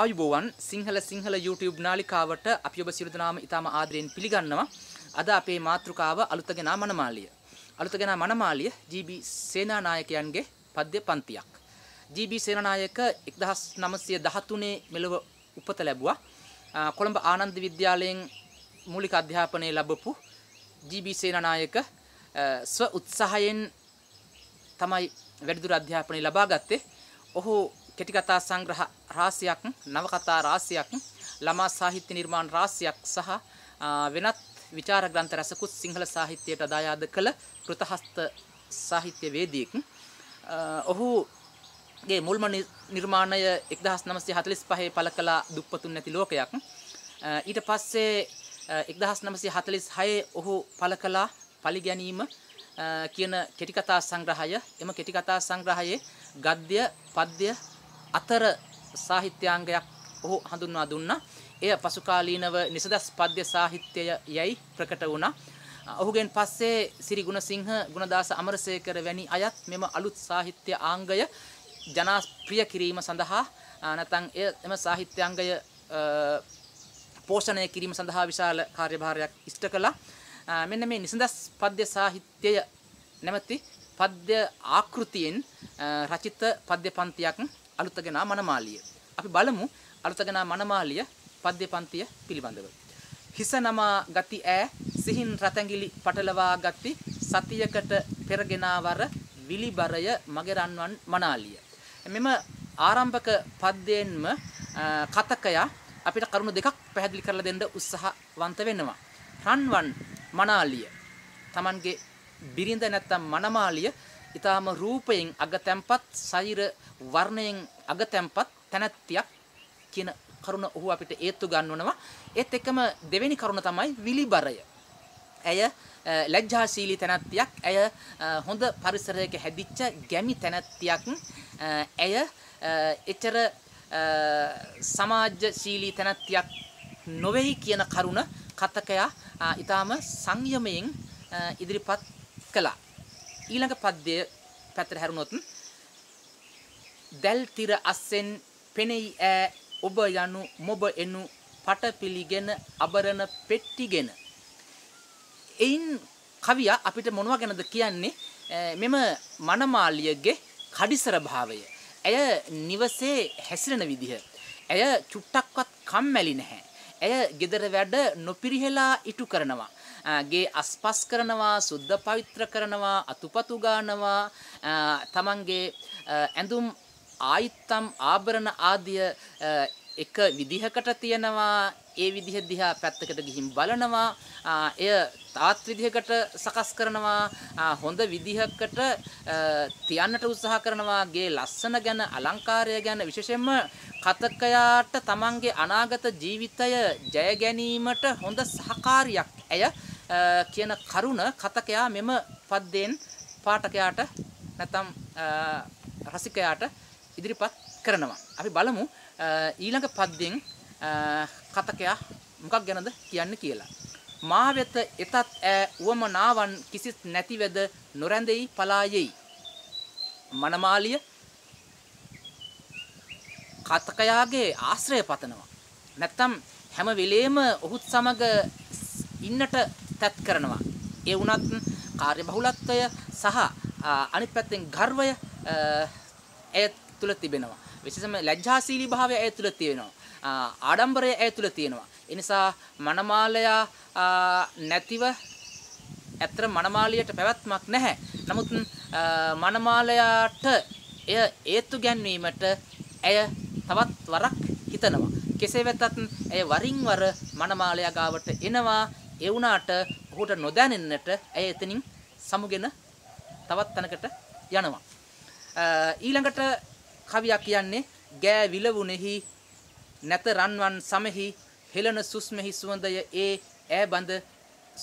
ආයුබෝවන් සිංහල සිංහල YouTube නාලිකාවට අපි ඔබ සියලු දෙනාම ඉතාම ආදරයෙන් පිළිගන්නවා. අද අපේ මාතෘකාව අලුතගෙනා මනමාලිය. අලුතගෙනා මනමාලිය GB සේනානායකයන්ගේ පද්‍ය පන්තියක්. GB සේනානායක 1913 මෙලොව උපත ලැබුවා. කොළඹ ආනන්ද විද්‍යාලයෙන් මූලික අධ්‍යාපනය ලැබපු GB සේනානායක ස්ව උත්සාහයෙන් තමයි වැඩිදුර අධ්‍යාපනය ලබා ගත්තේ. ඔහු කෙටි කතා සංග්‍රහ රාශියක් නවකතා රාශියක් ළමා සාහිත්‍ය නිර්මාණ රාශියක් සහ වෙනත් විචාර ග්‍රන්ථ රැසකුත් සිංහල සාහිත්‍යයට අදායාද කළ කෘතහස්ත සාහිත්‍යවේදියෙක් ඔහුගේ මුල්ම නිර්මාණය 1945 පළ කළ දුප්පතුන් නැති ලෝකයක් ඊට පස්සේ 1946 ඔහු පළ කළා පරිගැනීම කියන කෙටිකතා සංග්‍රහය එම කෙටිකතා සංග්‍රහයේ ගද්‍ය පද්‍ය අතර සාහිත්‍යාංගයක් ඔහු හඳුන්වා දුන්නා. එය පසුකාලීනව නිසදස් පද්‍ය සාහිත්‍යය යයි ප්‍රකට වුණා. ඔහුගෙන් පස්සේ සිරි ගුණසිංහ ගුණදාස අමරසේකර වැනි අයත් මෙම අලුත් සාහිත්‍ය ආංගය ජනප්‍රිය කිරීම සඳහා නැත්නම් එම සාහිත්‍යාංගය පෝෂණය කිරීම සඳහා විශාල කාර්යභාරයක් ඉෂ්ට කළා. මෙන්න මේ නිසඳස් පද්‍ය සාහිත්‍යය නැමැති පද්‍ය ආකෘතියෙන් රචිත පද්‍ය පන්තියක් අලුතගෙන මනමාලිය. අපි බලමු අර්ථගනා මනමාලිය පද්‍ය පන්තිය පිළිබඳව. හිස නමා ගති ඈ සිහින් රතැඟිලි පටලවා ගති සතියකට පෙරගෙනවර විලිබරය මගේ රන්වන් මනාලිය. මෙම ආරම්භක පද්‍යයෙන්ම කතකයා අපිට කරුණු දෙකක් පැහැදිලි කරලා දෙන්න උත්සාහවන්ත වෙනවා. රන්වන් මනාලිය Tamanගේ බිරිඳ නැත්තම් මනමාලිය ඊටාම රූපයෙන් අගතැම්පත් සෛර වර්ණයෙන් අගතැම්පත් තැනැත්තියක් කියන කරුණ ඔහු අපිට ඒත්තු ගන්නවනවා. ඒත් එක්කම දෙවෙනි කරුණ තමයි විලිබරය. ඇය ලැජ්ජාශීලී තැනැත්තියක්. ඇය හොඳ පරිසරයක හැදිච්ච ගැමි තැනැත්තියක්. ඇය එතර සමාජශීලී තැනැත්තියක් නොවේයි කියන කරුණ කතකයා ඊටාම සංයමයෙන් ඉදිරිපත් කළා. ඊළඟ පද්‍යය පැත්තට හැරුණොත් දැල් තිර අස්සෙන් පෙනෙයි ඈ ඔබ යනු මොබ එනු පට පිළිගෙන අබරණ පෙට්ටිගෙන එයින් කවියා අපිට මොනවා ගැනද කියන්නේ මෙම මනමාලියගේ කඩිසර භාවය ඇය නිවසේ හැසිරෙන විදිහ ඇය චුට්ටක්වත් කම්මැලි නැහැ ඇය gedara වැඩ නොපිරිහෙලා ඉටු කරනවා ගේ අස්පස් කරනවා සුද්ධ පවිත්‍ර කරනවා අතුපතු ගානවා තමන්ගේ ඇඳුම් ආයිත්තම් ආභරණ ආදිය එක විදිහකට තියෙනවා ඒ විදිහ දිහා පැත්තකට ගිහින් බලනවා එය තාත් විදිහකට සකස් කරනවා හොඳ විදිහකට තියන්නට උත්සාහ කරනවා ගේ ලස්සන ගැන අලංකාරය ගැන විශේෂයෙන්ම කතකයාට තමන්ගේ අනාගත ජීවිතය ජය ගැනීමට හොඳ සහකාරියක් ඇය කියන කරුණ කතකයා මෙම පද්දෙන් පාඨකයාට නැත්නම් රසිකයාට ඉදිරිපත් කරනවා. අපි බලමු ඊළඟ පද්යෙන් කතකයා මොකක් ගැනද කියන්න කියලා. මා වෙත එතත් ඈ උවමනාවන් කිසිත් නැතිවද නොරැඳෙයි පලා යෙයි. මනමාලිය කතකයාගේ ආශ්‍රය පතනවා. නැත්තම් හැම වෙලේම ඔහුත් සමග ඉන්නට තැත් කරනවා. ඒ වුණත් කාර්ය බහුලත්වය සහ අනිත් පැත්තෙන් ගර්වය ඇත් තුළ තිබෙනවා. විශේෂම ලැජ්ජාශීලී භාවය ඇය තුළ තියෙනවා. ආඩම්බරය ඇය තුළ තියෙනවා. ඒ නිසා මනමාලයා නැතිව ඇත්තට මනමාලියට පැවැත්මක් නැහැ. නමුත් මනමාලයාට එය ඒත්තු ගැන්වීමට ඇය තවත් වරක් හිතනවා. කෙසේ වෙතත් ඇය වරින් වර මනමාලයා ගාවට එනවා. ඒ වුණාට ඔහුට නොදැනෙන්නට ඇය එතනින් සමුගෙන තවත් තැනකට යනවා. ඊළඟට කවියා කියන්නේ ගෑ විලවුනේහි නැත රන්වන් සමෙහි හෙළන සුස්මෙහි සුවඳය ඒ ඈබඳ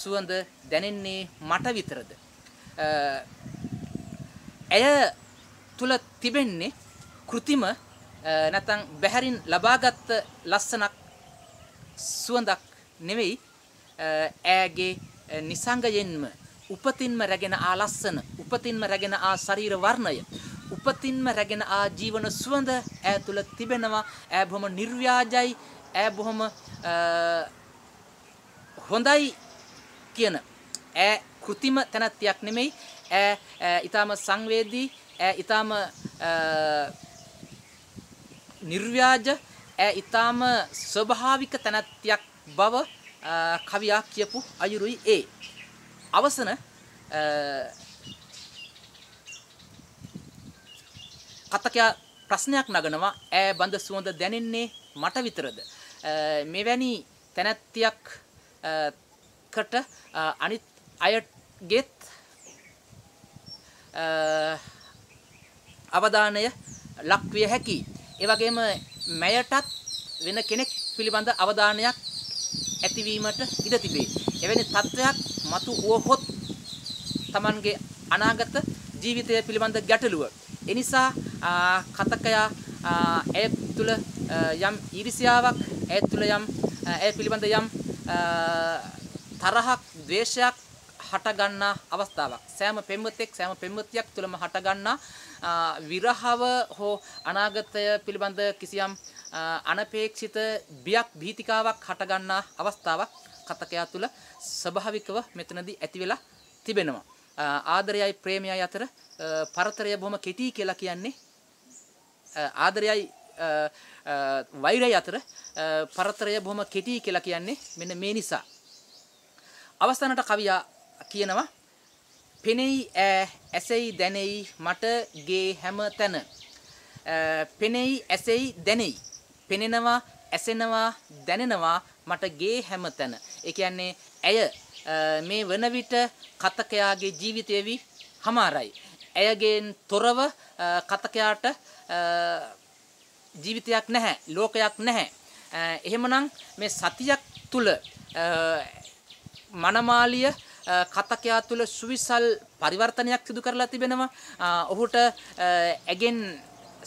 සුවඳ දැනෙන්නේ මට විතරද? ඇය තුල තිබෙන්නේ કૃතිම නැතනම් බැහැරින් ලබාගත් ලස්සනක් සුවඳක් නෙවෙයි ඈගේ නිසංගයෙන්ම උපතින්ම රැගෙන ආ ලස්සන උපතින්ම රැගෙන ආ ශරීර වර්ණය උපතින්ම රැගෙන ආ ජීවන සුවඳ ඈ තුල තිබෙනවා ඈ බොහොම නිර්ව්‍යාජයි ඈ බොහොම හොඳයි කියන ඈ કૃතිම තනත්තියක් නෙමෙයි ඈ ඊටාම සංවේදී ඈ ඊටාම නිර්ව්‍යාජ ඈ ඊටාම ස්වභාවික තනත්තියක් බව කවියා කියපු අයුරුයි ඒ අවසන කතකයා ප්‍රශ්නයක් නගනවා ඈ බඳ සුවඳ දැනෙන්නේ මට විතරද මෙවැනි තැනැත්තියක් කට අනිත් අයගෙත් අවධානය ලක්විය හැකි ඒ වගේම මැයටත් වෙන කෙනෙක් පිළිබඳ අවධානයක් ඇතිවීමට ඉඩ තිබේ එවැනි තත්ත්වයක් මතු වුවහොත් Tamanගේ අනාගත ජීවිතය පිළිබඳ ගැටලුව එනිසා කතකයා ඇය තුළ යම් ඊරිසියාවක් ඇය තුළ යම් ඇය පිළිබඳ යම් තරහක් ද්වේෂයක් හටගන්නා අවස්ථාවක් සෑම පෙම්වතෙක් සෑම පෙම්වතියක් තුළම හටගන්නා විරහව හෝ අනාගතය පිළිබඳ කිසියම් අනපේක්ෂිත බියක් භීතිකාවක් හටගන්නා අවස්ථාවක් කතකයා තුළ ස්වභාවිකව මෙතනදී ඇති වෙලා තිබෙනවා ආදරයයි ප්‍රේමයයි අතර පරතරය බොහොම කෙටි කියලා කියන්නේ ආදරයයි වෛරය අතර පරතරය බොහොම කෙටී කියලා කියන්නේ මෙන්න මේ නිසා. අවස්ථානට කවියා කියනවා පෙනෙයි ඇසෙයි දැනෙයි මට ගේ හැම තැන පෙනෙයි ඇසෙයි දැනෙයි පෙනෙනවා ඇසෙනවා දැනෙනවා මට ගේ හැම තැන ඒ කියන්නේ ඇය මේ වන විට කතකයාගේ ජීවිතය වී හමාරයි ඇයගෙන් තොරව කතකයාට ජීවිතයක් නැහැ ලෝකයක් නැහැ එහෙමනම් මේ සතියක් තුල මනමාලිය කතකයා තුල සුවිසල් පරිවර්තනයක් සිදු කරලා තිබෙනවා ඔහුට ඇගෙන්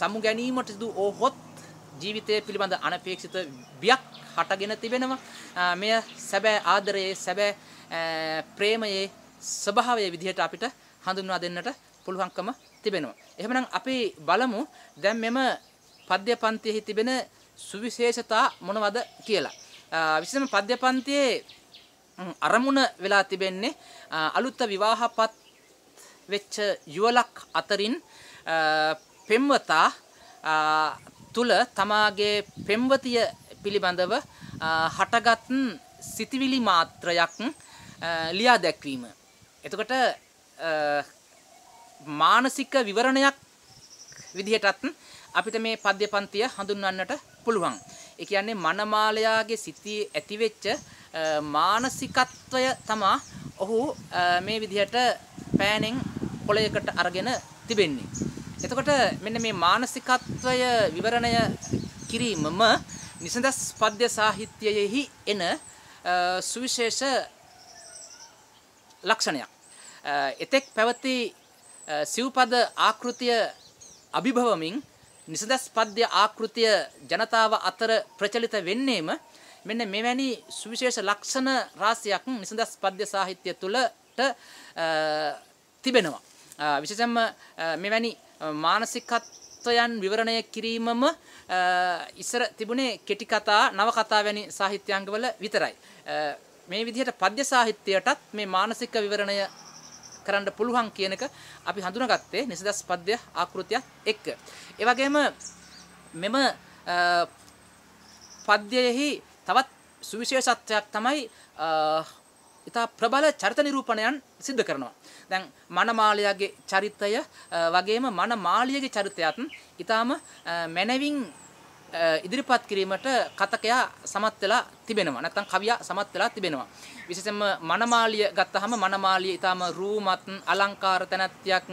සමු ගැනීමට සිදු ඕහොත් ජීවිතය පිළිබඳ අනපේක්ෂිත බියක් හටගෙන තිබෙනවා මෙය සැබෑ ආදරයේ සැබෑ ප්‍රේමයේ ස්වභාවය විදිහට අපිට හඳුන්වා දෙන්නට පුළුවන්කම තිබෙනවා. එහෙමනම් අපි බලමු දැන් මෙම පද්‍ය පන්තියේ තිබෙන සුවිශේෂතා මොනවද කියලා. විශේෂම පද්‍ය පන්තියේ අරමුණ වෙලා තිබෙන්නේ අලුත් විවාහපත් වෙච්ච යුවලක් අතරින් පෙම්වතා තුල තමාගේ පෙම්වතිය පිළිබඳව හටගත් සිතිවිලි මාත්‍රයක් ලියා දැක්වීම. එතකොට මානසික විවරණයක් විදිහටත් අපිට මේ පද්‍ය පන්තිය හඳුන්වන්නට පුළුවන්. ඒ කියන්නේ මනමාලයාගේ සිතේ ඇතිවෙච්ච මානසිකත්වය තමා ඔහු මේ විදිහට පෑනෙන් කොළයකට අරගෙන තිබෙන්නේ. එතකොට මෙන්න මේ මානසිකත්වය විවරණය කිරීමම නිසඳස් පද්‍ය සාහිත්‍යයෙහි එන සුවිශේෂ ලක්ෂණයක්. එතෙක් පැවති Uh, සිව්පද ආකෘතිය අභිභවමින් නිසදස් පද්‍ය ආකෘතිය ජනතාව අතර ප්‍රචලිත වෙන්නේම මෙන්න මෙවැනි සුවිශේෂ ලක්ෂණ රාශියක් නිසදස් පද්‍ය සාහිත්‍ය තුළට uh, තිබෙනවා. Uh, විශේෂයෙන්ම මෙවැනි මානසිකත්වයන් විවරණය කිරීමම ඉස්සර තිබුණේ කෙටි කතා, නව කතා වැනි සාහිත්‍යාංගවල විතරයි. මේ විදිහට පද්‍ය සාහිත්‍යයටත් මේ මානසික විවරණය කරන්න පුළුවන් කියන එක අපි හඳුනාගත්තේ නිසදස් පද්‍ය ආකෘතියත් එක්ක. ඒ වගේම මෙම පද්‍යයෙහි තවත් සුවිශේෂත්වයක් තමයි ඉතා ප්‍රබල චරිත නිරූපණයන් සිද්ධ කරනවා. දැන් මනමාලයාගේ චරිතය වගේම මනමාලියගේ චරිතයත් ඊටාම මැනවින් ඉදිරිපත් කිරීමට කතකයා සමත් වෙලා තිබෙනවා. නැත්නම් කවියා සමත් වෙලා තිබෙනවා. විශේෂයෙන්ම මනමාලිය ගත්තාම මනමාලිය ඊටාම රූමත් අලංකාර තැනැත්තියක්.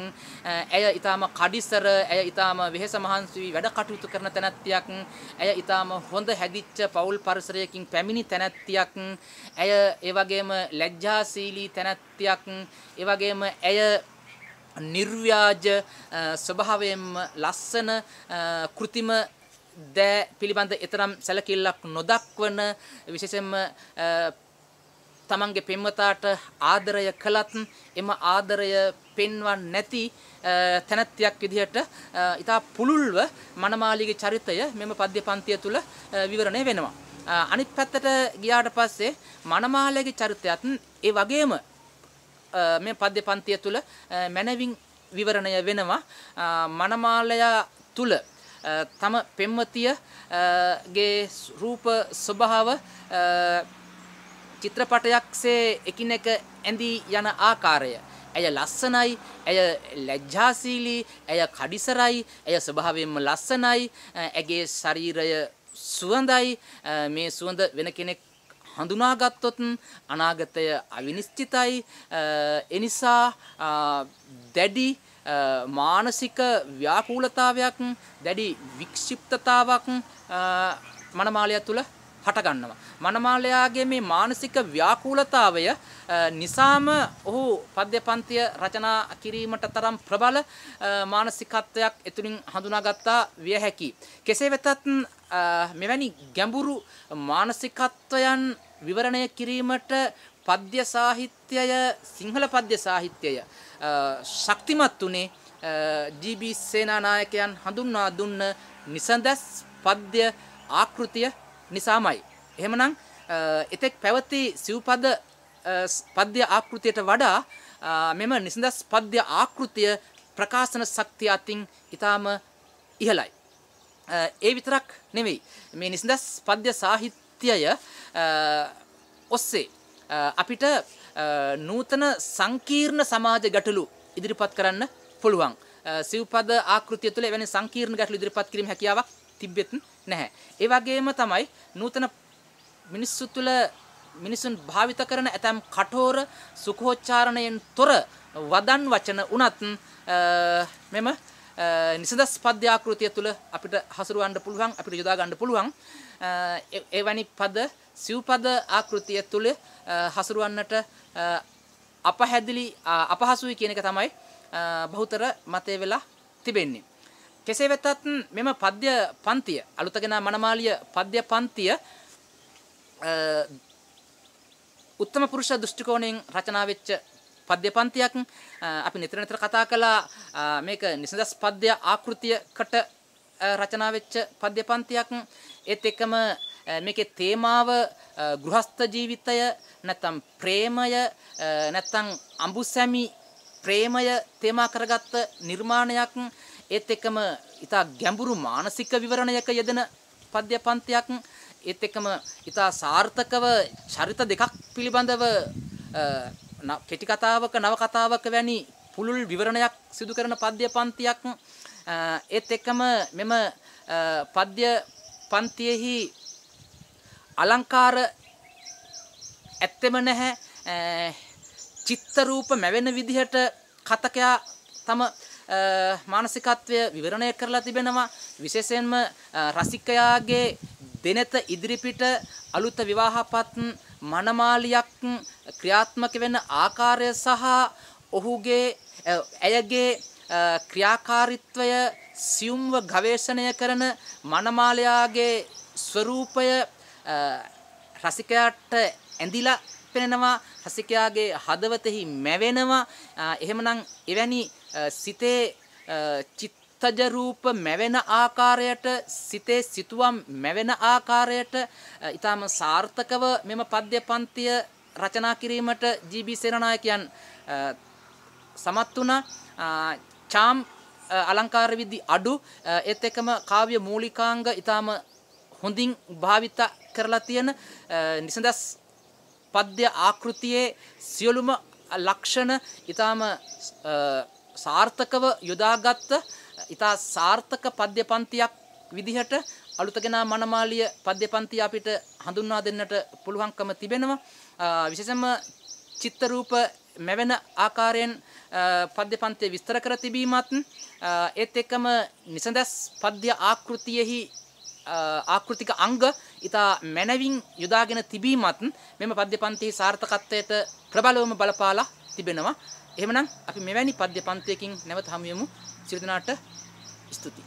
ඇය ඊටාම කඩිසර, ඇය ඊටාම වෙහෙස මහන්සි වී වැඩ කටයුතු කරන තැනැත්තියක්. ඇය ඊටාම හොඳ හැදිච්ච පවුල් පරිසරයකින් පැමිණි තැනැත්තියක්. ඇය ඒ වගේම ලැජ්ජාශීලී තැනැත්තියක්. ඒ වගේම ඇය නිර්ව්‍යාජ ස්වභාවයෙන්ම ලස්සන කෘතිම දෑ පිළිබඳ එතරම් සැලකිල්ලක් නොදක්වන විශේෂයෙන්ම තමන්ගේ පෙම්වතාට ආදරය කළත් එම ආදරය පෙන්වන්නේ නැති තැනැත්තියක් විදිහට ඉතා පුළුල්ව මනමාලිගේ චරිතය මෙම පද්‍ය පන්තිය තුළ විවරණය වෙනවා. අනිත් පැත්තට ගියාට පස්සේ මනමාලගේ චරිතයත් ඒ වගේම මේ පද්‍ය පන්තිය තුළ මැනවින් විවරණය වෙනවා මනමාලයා තුළ තම පෙම්වතියගේ රූප ස්වභාව චිත්‍රපටයක්සේ එකිනෙක ඇඳී යන ආකාරය. ඇය ලස්සනයි, ඇය ලැජ්ජාශීලී, ඇය කඩිසරයි, ඇය ස්වභාවයෙන්ම ලස්සනයි, ඇගේ ශරීරය සුවඳයි, මේ සුවඳ වෙන කෙනෙක් හඳුනාගත්තොත් අනාගතය අවිනිශ්චිතයි එනිසා දැඩි මානසික ව්‍යාකූලතාවයක් දැඩි වික්ෂිප්තතාවක් මනමාලයා තුළ හටගන්නවා. මනමාලයාගේ මේ මානසික ව්‍යාකූලතාවය නිසාම ඔහු පද්‍යපන්තිය රචනා කිරීමට තරම් ප්‍රබල මානසිකත්වයක් එතුලින් හඳුනාගත්තා විය හැකි. කෙසේ වෙතත් මෙවැනි ගැඹුරු මානසිකත්වයන් විවරණය කිරීමට පද්‍ය සාහිත්‍යය සිංහල පද්‍ය සාහිත්‍යය ශක්තිමත් උනේ ජීබී සේනානායකයන් හඳුන්වා දුන්න නිසඳස් පද්‍ය ආකෘතිය නිසාමයි. එහෙමනම් එතෙක් පැවති සිව්පද පද්‍ය ආකෘතියට වඩා මෙම නිසඳස් පද්‍ය ආකෘතිය ප්‍රකාශන ශක්තිය අතින් ඊටාම ඉහළයි. ඒ විතරක් නෙවෙයි මේ නිසඳස් පද්‍ය සාහිත්‍යය ඔස්සේ අපිට නූතන සංකීර්ණ සමාජ ගැටලු ඉදිරිපත් කරන්න පුළුවන්. සිව්පද ආකෘතිය තුළ එවැනි සංකීර්ණ ගැටලු ඉදිරිපත් කිරීම හැකියාවක් තිබෙත් නැහැ. ඒ වගේම තමයි නූතන මිනිස්සු තුළ මිනිසුන් භාවිත කරන ඇතම් කටෝර සුඛෝච්චාරණයෙන් තොර වදන් වචන උනත් මෙම නිසදස් පද්‍යාකෘතිය තුළ අපිට හසුරුවන්න පුළුවන් අපිට යොදා ගන්න පුළුවන් එවැනි පද සිව්පද ආකෘතිය තුළ හසුරුවන්නට අපහැදිලි අපහසුයි කියන එක තමයි බහුතර මතය වෙලා තිබෙන්නේ කෙසේ වෙතත් මෙම පද්‍ය පන්තිය අලුතගෙන මනමාලිය පද්‍ය පන්තිය උත්තම පුරුෂ දෘෂ්ටි කෝණයෙන් රචනා වෙච්ච පද්‍ය පන්තියක් අපි නිතර නිතර කතා කළා මේක නිසඳස් පද්‍ය ආකෘතියකට රචනා වෙච්ච පද්‍ය පන්තියක් ඒත් එක්කම මේකේ තේමාව ගෘහස්ත ජීවිතය නැත්නම් ප්‍රේමය නැත්නම් අඹුසැමි ප්‍රේමය තේමා කරගත්ත නිර්මාණයක් ඒත් එක්කම ඉතා ගැඹුරු මානසික විවරණයක යෙදෙන පද්‍ය පන්තියක් ඒත් එක්කම ඉතා සාර්ථකව චරිත දෙකක් පිළිබඳව කෙටි කතාවක නව කතාවක වැනි පුළුල් විවරණයක් සිදු කරන පද්‍ය පන්තියක් ඒත් එක්කම මෙම පද්‍ය පන්තියෙහි අලංකාර ඇත්තෙම නැහැ චිත්ත රූප මැවෙන විදිහට කතකයා තම මානසිකත්වය විවරණය කරලා තිබෙනවා විශේෂයෙන්ම රසිකයාගේ දෙනත ඉදිරිපිට අලුත විවාහපත් මනමාලියක් ක්‍රියාත්මක වෙන ආකාරය සහ ඔහුගේ ඇයගේ ක්‍රියාකාරීත්වය සියුම්ව ගවේෂණය කරන මනමාලයාගේ ස්වરૂපය රසිකයාට ඇඳිලා පෙනෙනවා රසිකයාගේ හදවතෙහි මැවෙනවා එහෙමනම් එවැනි සිතේ චිත්තජ රූප මැවෙන ආකාරයට සිතේ සිතුවම් මැවෙන ආකාරයට ඊටාම සාර්ථකව මෙම පද්‍ය පන්තිය රචනා කිරීමට ජීබී සේනනායකයන් සමත් වුණා චාම් අලංකාර විදි අඩු ඒත් එකම කාව්‍ය මූලිකාංග ඊටාම හොඳින් භාවිත කරලා තියෙන නිසඳස් පද්‍ය ආකෘතියේ සියලුම ලක්ෂණ ඊටාම සාර්ථකව යොදාගත් ඊටා සාර්ථක පද්‍ය පන්තියක් විදිහට අලුතගෙන මනමාලිය පද්‍ය පන්තිය අපිට හඳුන්වා දෙන්නට පුළුවන්කම තිබෙනවා. විශේෂම චිත්ත රූප මෙවැන ආකාරයෙන් පද්‍ය පන්තිය විස්තර කර තිබීමත් ඒත් එක්කම නිසඳස් පද්‍ය ආකෘතියෙහි ආකෘතික අංග ඉතා මැනවින් යොදාගෙන තිබීමත් මෙම පද්‍ය පන්තියේ සාර්ථකත්වයට ප්‍රබලවම බලපාලා තිබෙනවා. එහෙමනම් අපි මෙවැනි පද්‍ය පන්තියකින් නැවත හමු වෙමු. සිරිදනාට ස්තුතියි.